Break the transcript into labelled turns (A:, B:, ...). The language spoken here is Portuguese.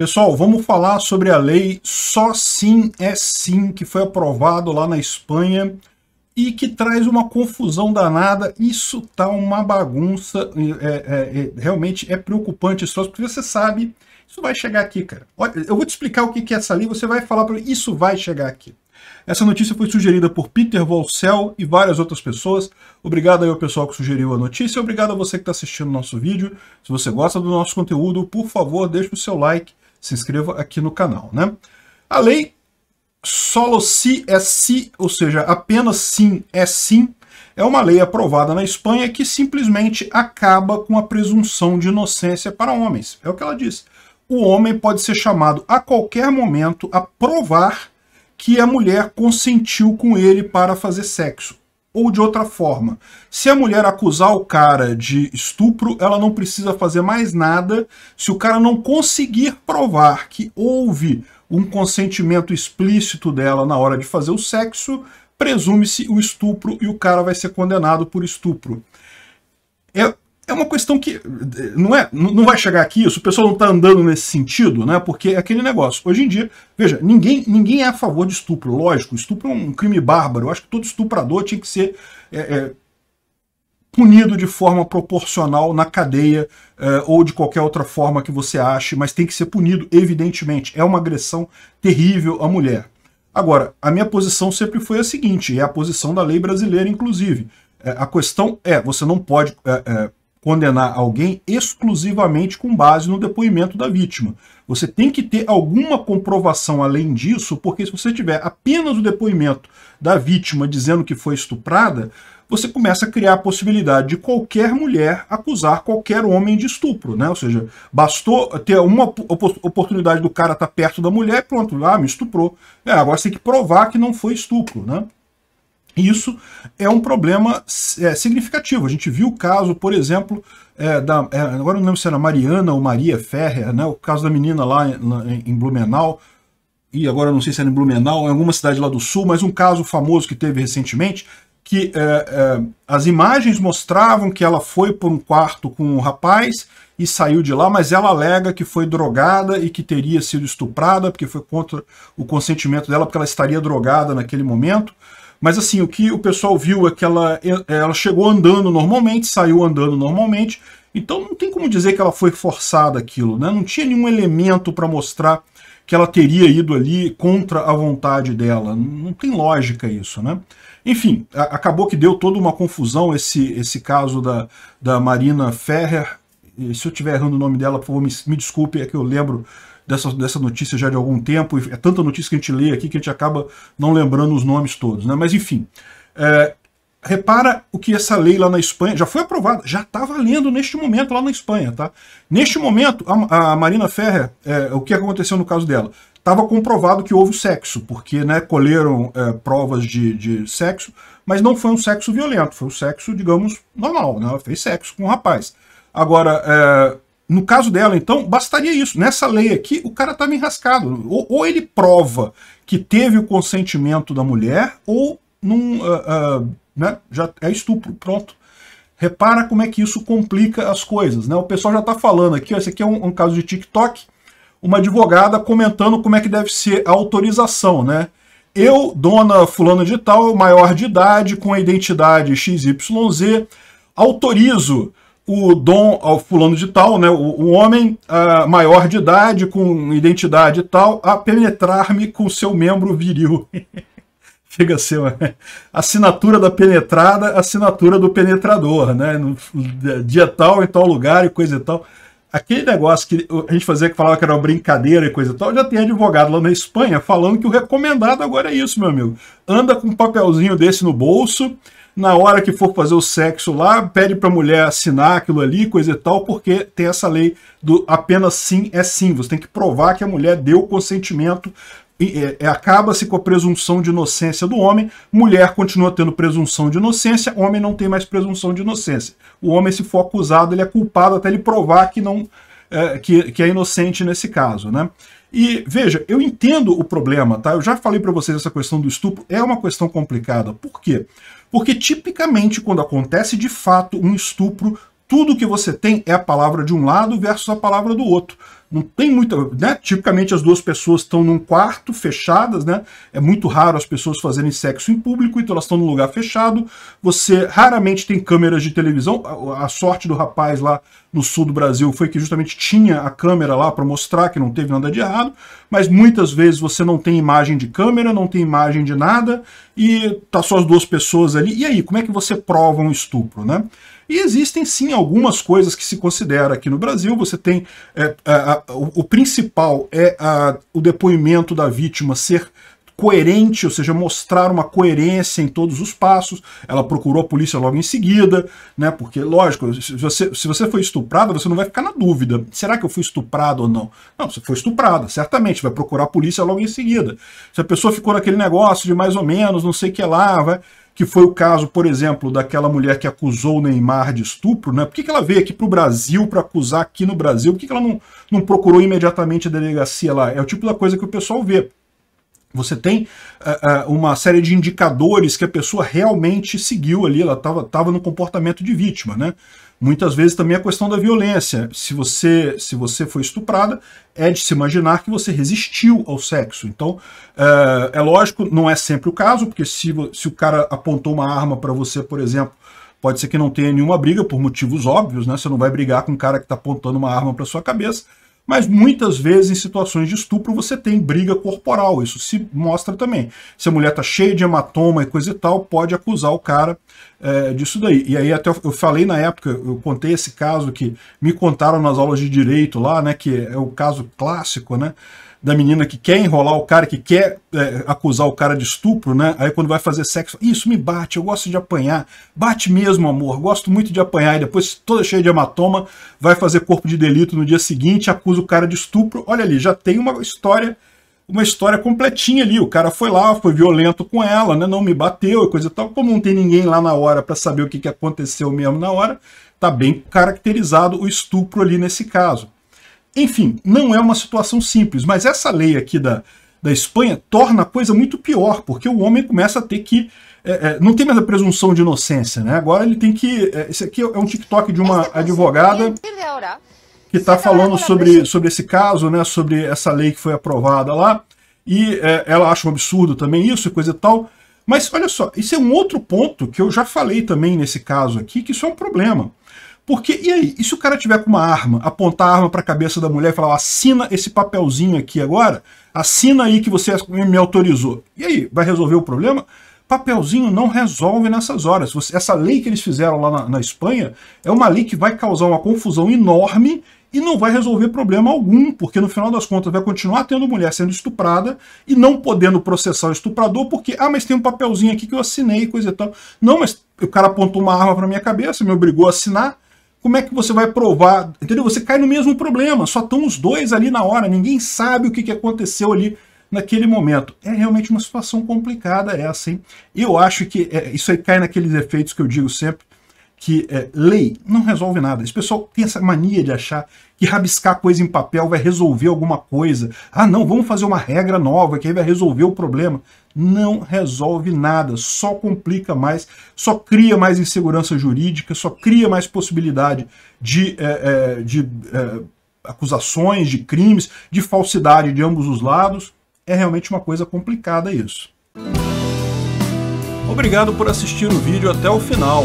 A: Pessoal, vamos falar sobre a lei Só Sim é Sim, que foi aprovado lá na Espanha e que traz uma confusão danada. Isso tá uma bagunça, é, é, é, realmente é preocupante isso, porque você sabe, isso vai chegar aqui, cara. Olha, eu vou te explicar o que é essa lei, você vai falar para isso vai chegar aqui. Essa notícia foi sugerida por Peter Volcel e várias outras pessoas. Obrigado aí ao pessoal que sugeriu a notícia. Obrigado a você que está assistindo o nosso vídeo. Se você gosta do nosso conteúdo, por favor, deixe o seu like se inscreva aqui no canal. Né? A lei solo si é si, ou seja, apenas sim é sim, é uma lei aprovada na Espanha que simplesmente acaba com a presunção de inocência para homens. É o que ela diz. O homem pode ser chamado a qualquer momento a provar que a mulher consentiu com ele para fazer sexo ou de outra forma. Se a mulher acusar o cara de estupro, ela não precisa fazer mais nada se o cara não conseguir provar que houve um consentimento explícito dela na hora de fazer o sexo, presume-se o estupro e o cara vai ser condenado por estupro. É é uma questão que não, é, não vai chegar aqui isso, o pessoal não está andando nesse sentido, né? Porque é aquele negócio. Hoje em dia, veja, ninguém, ninguém é a favor de estupro, lógico, estupro é um crime bárbaro. Eu acho que todo estuprador tinha que ser é, é, punido de forma proporcional na cadeia é, ou de qualquer outra forma que você ache, mas tem que ser punido, evidentemente. É uma agressão terrível à mulher. Agora, a minha posição sempre foi a seguinte, é a posição da lei brasileira, inclusive. É, a questão é, você não pode é, é, condenar alguém exclusivamente com base no depoimento da vítima. Você tem que ter alguma comprovação além disso, porque se você tiver apenas o depoimento da vítima dizendo que foi estuprada, você começa a criar a possibilidade de qualquer mulher acusar qualquer homem de estupro, né? Ou seja, bastou ter uma oportunidade do cara estar tá perto da mulher, pronto, ah, me estuprou. É, agora você tem que provar que não foi estupro, né? isso é um problema é, significativo. A gente viu o caso, por exemplo, é, da, é, agora não lembro se era Mariana ou Maria Ferrer, né, o caso da menina lá em, em Blumenau, e agora não sei se era em Blumenau, em alguma cidade lá do sul, mas um caso famoso que teve recentemente, que é, é, as imagens mostravam que ela foi por um quarto com um rapaz e saiu de lá, mas ela alega que foi drogada e que teria sido estuprada, porque foi contra o consentimento dela, porque ela estaria drogada naquele momento. Mas assim, o que o pessoal viu é que ela, é, ela chegou andando normalmente, saiu andando normalmente, então não tem como dizer que ela foi forçada aquilo, né? Não tinha nenhum elemento para mostrar que ela teria ido ali contra a vontade dela. Não tem lógica isso, né? Enfim, acabou que deu toda uma confusão esse, esse caso da, da Marina Ferrer. Se eu estiver errando o nome dela, por favor, me, me desculpe, é que eu lembro dessa, dessa notícia já de algum tempo, é tanta notícia que a gente lê aqui que a gente acaba não lembrando os nomes todos, né? Mas enfim, é, repara o que essa lei lá na Espanha já foi aprovada, já está valendo neste momento lá na Espanha, tá? Neste momento, a, a Marina Ferrer, é, o que aconteceu no caso dela? Estava comprovado que houve sexo, porque né, colheram é, provas de, de, sexo, mas não foi um sexo violento, foi um sexo, digamos, normal, né? Ela fez sexo com um rapaz. Agora, é, no caso dela, então, bastaria isso. Nessa lei aqui, o cara tá estava enrascado. Ou, ou, ele prova que teve o consentimento da mulher, ou num, uh, uh, né, já é estupro, pronto. Repara como é que isso complica as coisas. Né? O pessoal já está falando aqui, ó, esse aqui é um, um caso de TikTok, uma advogada comentando como é que deve ser a autorização. Né? Eu, dona fulana de tal, maior de idade, com a identidade XYZ, autorizo o dom ao fulano de tal, né, o, o homem ah, maior de idade, com identidade tal, a penetrar-me com seu membro viril. Chega a ser uma assinatura da penetrada, assinatura do penetrador, né? No dia tal, em tal lugar e coisa e tal. Aquele negócio que a gente fazia que falava que era uma brincadeira e coisa e tal, já tem advogado lá na Espanha falando que o recomendado agora é isso, meu amigo. Anda com um papelzinho desse no bolso, na hora que for fazer o sexo lá, pede para a mulher assinar aquilo ali, coisa e tal, porque tem essa lei do apenas sim é sim. Você tem que provar que a mulher deu consentimento é, é, acaba-se com a presunção de inocência do homem, mulher continua tendo presunção de inocência, homem não tem mais presunção de inocência. O homem, se for acusado, ele é culpado até ele provar que não é, que, que é inocente nesse caso. Né? E veja, eu entendo o problema, tá? Eu já falei para vocês essa questão do estupro, é uma questão complicada. Por quê? Porque tipicamente quando acontece de fato um estupro, tudo que você tem é a palavra de um lado versus a palavra do outro. Não tem muita, né? Tipicamente as duas pessoas estão num quarto, fechadas, né? É muito raro as pessoas fazerem sexo em público, então elas estão num lugar fechado. Você raramente tem câmeras de televisão. A, a sorte do rapaz lá no sul do Brasil foi que justamente tinha a câmera lá para mostrar que não teve nada de errado, mas muitas vezes você não tem imagem de câmera, não tem imagem de nada e tá só as duas pessoas ali. E aí, como é que você prova um estupro, né? E existem sim algumas coisas que se considera aqui no Brasil. Você tem é, a, a, o, o, principal é a, o depoimento da vítima ser coerente, ou seja, mostrar uma coerência em todos os passos. Ela procurou a polícia logo em seguida, né? Porque, lógico, se você, se você foi estuprada, você não vai ficar na dúvida. Será que eu fui estuprado ou não? Não, você foi estuprada, certamente, vai procurar a polícia logo em seguida. Se a pessoa ficou naquele negócio de mais ou menos, não sei o que lá, vai que foi o caso, por exemplo, daquela mulher que acusou o Neymar de estupro, né? Por que, que ela veio aqui para o Brasil para acusar aqui no Brasil? Por que, que ela não, não procurou imediatamente a delegacia lá? É o tipo da coisa que o pessoal vê. Você tem uh, uh, uma série de indicadores que a pessoa realmente seguiu ali, ela estava tava no comportamento de vítima, né? Muitas vezes também a é questão da violência. Se você, se você foi estuprada, é de se imaginar que você resistiu ao sexo. Então, uh, é lógico, não é sempre o caso, porque se, se o cara apontou uma arma para você, por exemplo, pode ser que não tenha nenhuma briga por motivos óbvios, né? Você não vai brigar com um cara que está apontando uma arma para sua cabeça, mas muitas vezes, em situações de estupro, você tem briga corporal, isso se mostra também. Se a mulher tá cheia de hematoma e coisa e tal, pode acusar o cara é, disso daí. E aí até eu falei na época, eu contei esse caso que me contaram nas aulas de direito lá, né, que é o caso clássico, né, da menina que quer enrolar o cara, que quer é, acusar o cara de estupro, né? Aí quando vai fazer sexo, isso me bate, eu gosto de apanhar. Bate mesmo, amor, gosto muito de apanhar. E depois, toda cheia de hematoma, vai fazer corpo de delito no dia seguinte, acusa o cara de estupro. Olha ali, já tem uma história uma história completinha ali. O cara foi lá, foi violento com ela, né? não me bateu e coisa e tal. Como não tem ninguém lá na hora para saber o que, que aconteceu mesmo na hora, tá bem caracterizado o estupro ali nesse caso. Enfim, não é uma situação simples, mas essa lei aqui da, da Espanha torna a coisa muito pior, porque o homem começa a ter que. É, é, não tem mais a presunção de inocência, né? Agora ele tem que. É, esse aqui é um TikTok de uma advogada que está falando sobre, sobre esse caso, né? Sobre essa lei que foi aprovada lá. E é, ela acha um absurdo também isso e coisa e tal. Mas olha só, isso é um outro ponto que eu já falei também nesse caso aqui, que isso é um problema. Porque, e aí, e se o cara tiver com uma arma, apontar a arma para a cabeça da mulher e falar, assina esse papelzinho aqui agora, assina aí que você me autorizou. E aí, vai resolver o problema? Papelzinho não resolve nessas horas. Você, essa lei que eles fizeram lá na, na Espanha é uma lei que vai causar uma confusão enorme e não vai resolver problema algum, porque no final das contas vai continuar tendo mulher sendo estuprada e não podendo processar o estuprador, porque, ah, mas tem um papelzinho aqui que eu assinei, coisa e tal. Não, mas o cara apontou uma arma para minha cabeça, me obrigou a assinar, como é que você vai provar? Entendeu? Você cai no mesmo problema, só estão os dois ali na hora, ninguém sabe o que, que aconteceu ali naquele momento. É realmente uma situação complicada essa, hein? Eu acho que é, isso aí cai naqueles efeitos que eu digo sempre, que é, lei não resolve nada. Esse pessoal tem essa mania de achar que rabiscar coisa em papel vai resolver alguma coisa. Ah, não, vamos fazer uma regra nova que aí vai resolver o problema. Não resolve nada, só complica mais, só cria mais insegurança jurídica, só cria mais possibilidade de, é, é, de eh, acusações, de crimes, de falsidade de ambos os lados. É realmente uma coisa complicada isso. Obrigado por assistir o vídeo até o final.